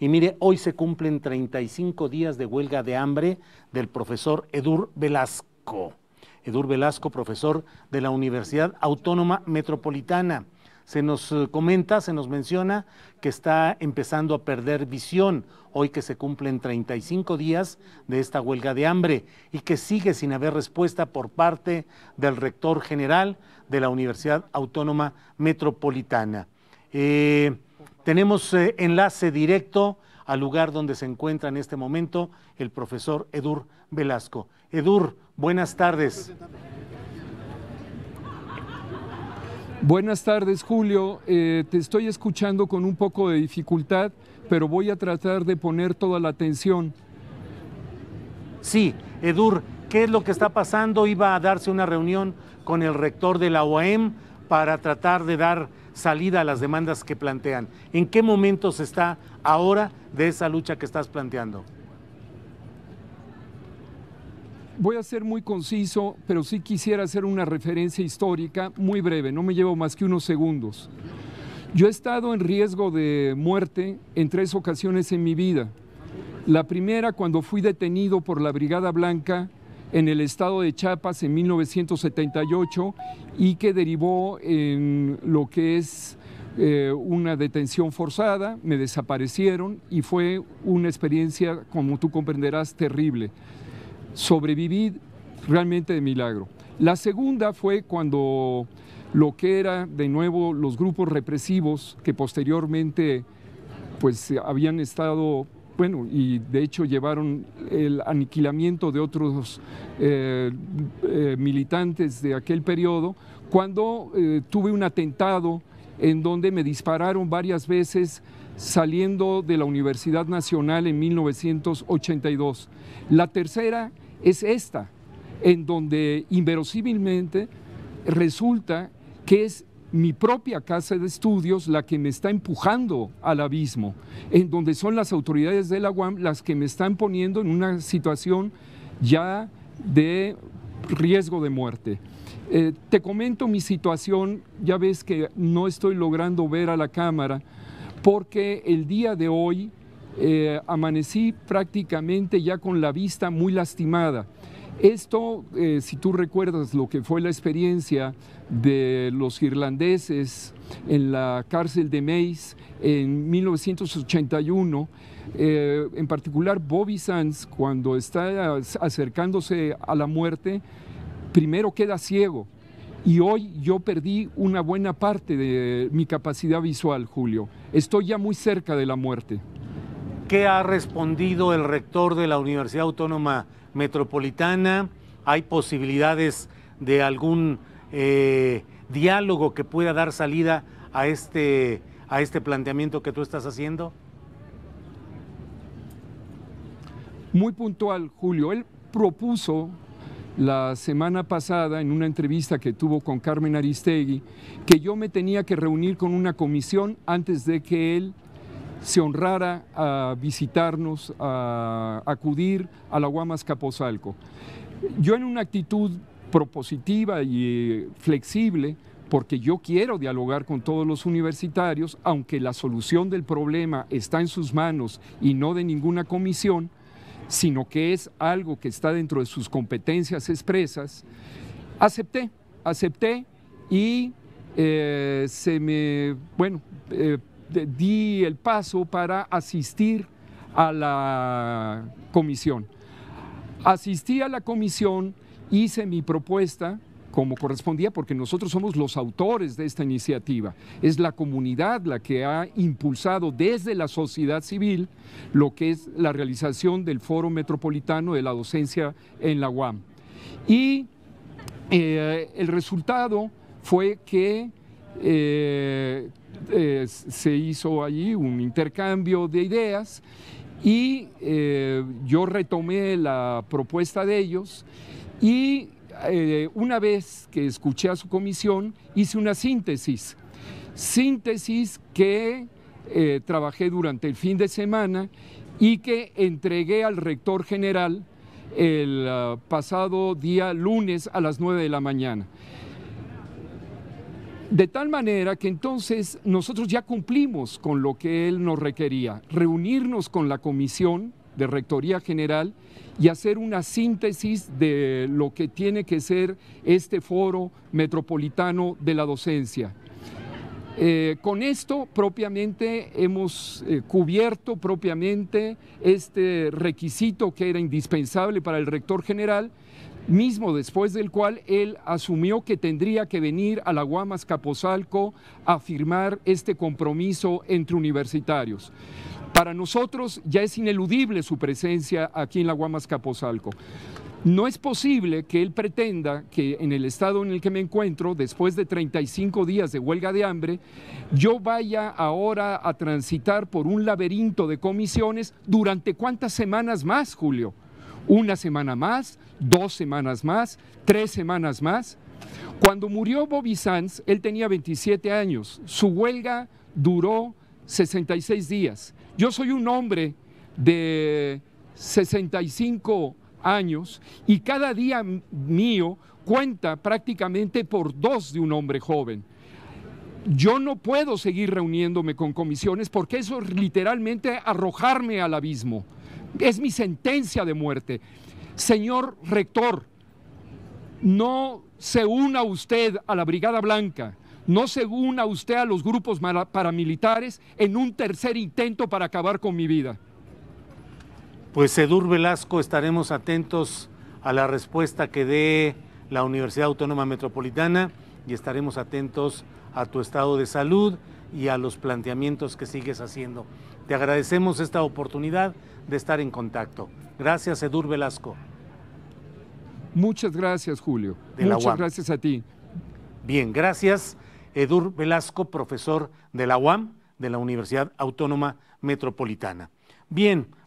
Y mire, hoy se cumplen 35 días de huelga de hambre del profesor Edur Velasco. Edur Velasco, profesor de la Universidad Autónoma Metropolitana. Se nos eh, comenta, se nos menciona que está empezando a perder visión hoy que se cumplen 35 días de esta huelga de hambre y que sigue sin haber respuesta por parte del rector general de la Universidad Autónoma Metropolitana. Eh, tenemos eh, enlace directo al lugar donde se encuentra en este momento el profesor Edur Velasco. Edur, buenas tardes. Buenas tardes, Julio. Eh, te estoy escuchando con un poco de dificultad, pero voy a tratar de poner toda la atención. Sí, Edur, ¿qué es lo que está pasando? Iba a darse una reunión con el rector de la OAM para tratar de dar salida a las demandas que plantean. ¿En qué momento se está ahora de esa lucha que estás planteando? Voy a ser muy conciso, pero sí quisiera hacer una referencia histórica muy breve, no me llevo más que unos segundos. Yo he estado en riesgo de muerte en tres ocasiones en mi vida. La primera cuando fui detenido por la Brigada Blanca en el estado de Chiapas en 1978 y que derivó en lo que es eh, una detención forzada, me desaparecieron y fue una experiencia, como tú comprenderás, terrible. Sobreviví realmente de milagro. La segunda fue cuando lo que era de nuevo los grupos represivos que posteriormente pues habían estado bueno, y de hecho llevaron el aniquilamiento de otros eh, eh, militantes de aquel periodo, cuando eh, tuve un atentado en donde me dispararon varias veces saliendo de la Universidad Nacional en 1982. La tercera es esta, en donde inverosímilmente resulta que es mi propia casa de estudios la que me está empujando al abismo, en donde son las autoridades de la UAM las que me están poniendo en una situación ya de riesgo de muerte. Eh, te comento mi situación, ya ves que no estoy logrando ver a la cámara, porque el día de hoy eh, amanecí prácticamente ya con la vista muy lastimada esto, eh, si tú recuerdas lo que fue la experiencia de los irlandeses en la cárcel de Mays en 1981, eh, en particular Bobby Sands, cuando está acercándose a la muerte, primero queda ciego. Y hoy yo perdí una buena parte de mi capacidad visual, Julio. Estoy ya muy cerca de la muerte. ¿Qué ha respondido el rector de la Universidad Autónoma metropolitana, hay posibilidades de algún eh, diálogo que pueda dar salida a este, a este planteamiento que tú estás haciendo? Muy puntual, Julio. Él propuso la semana pasada, en una entrevista que tuvo con Carmen Aristegui, que yo me tenía que reunir con una comisión antes de que él se honrara a visitarnos, a acudir a la Guamas Capozalco. Yo en una actitud propositiva y flexible, porque yo quiero dialogar con todos los universitarios, aunque la solución del problema está en sus manos y no de ninguna comisión, sino que es algo que está dentro de sus competencias expresas, acepté, acepté y eh, se me, bueno, eh, di el paso para asistir a la comisión. Asistí a la comisión, hice mi propuesta como correspondía, porque nosotros somos los autores de esta iniciativa. Es la comunidad la que ha impulsado desde la sociedad civil lo que es la realización del Foro Metropolitano de la Docencia en la UAM. Y eh, el resultado fue que eh, eh, se hizo allí un intercambio de ideas y eh, yo retomé la propuesta de ellos y una vez que escuché a su comisión hice una síntesis, síntesis que trabajé durante el fin de semana y que entregué al rector general el ah, pasado día lunes a las 9 de la mañana. De tal manera que entonces nosotros ya cumplimos con lo que él nos requería, reunirnos con la comisión de Rectoría General y hacer una síntesis de lo que tiene que ser este foro metropolitano de la docencia. Eh, con esto propiamente hemos eh, cubierto propiamente este requisito que era indispensable para el rector general, mismo después del cual él asumió que tendría que venir a la Guamas Capozalco a firmar este compromiso entre universitarios. Para nosotros ya es ineludible su presencia aquí en la Guamas Capozalco. No es posible que él pretenda que en el estado en el que me encuentro, después de 35 días de huelga de hambre, yo vaya ahora a transitar por un laberinto de comisiones durante cuántas semanas más, Julio una semana más, dos semanas más, tres semanas más. Cuando murió Bobby Sands, él tenía 27 años. Su huelga duró 66 días. Yo soy un hombre de 65 años y cada día mío cuenta prácticamente por dos de un hombre joven. Yo no puedo seguir reuniéndome con comisiones porque eso es literalmente arrojarme al abismo es mi sentencia de muerte. Señor rector, no se una usted a la Brigada Blanca, no se una usted a los grupos paramilitares en un tercer intento para acabar con mi vida. Pues Sedur Velasco, estaremos atentos a la respuesta que dé la Universidad Autónoma Metropolitana y estaremos atentos a tu estado de salud y a los planteamientos que sigues haciendo. Te agradecemos esta oportunidad de estar en contacto. Gracias, Edur Velasco. Muchas gracias, Julio. Muchas gracias a ti. Bien, gracias, Edur Velasco, profesor de la UAM, de la Universidad Autónoma Metropolitana. Bien,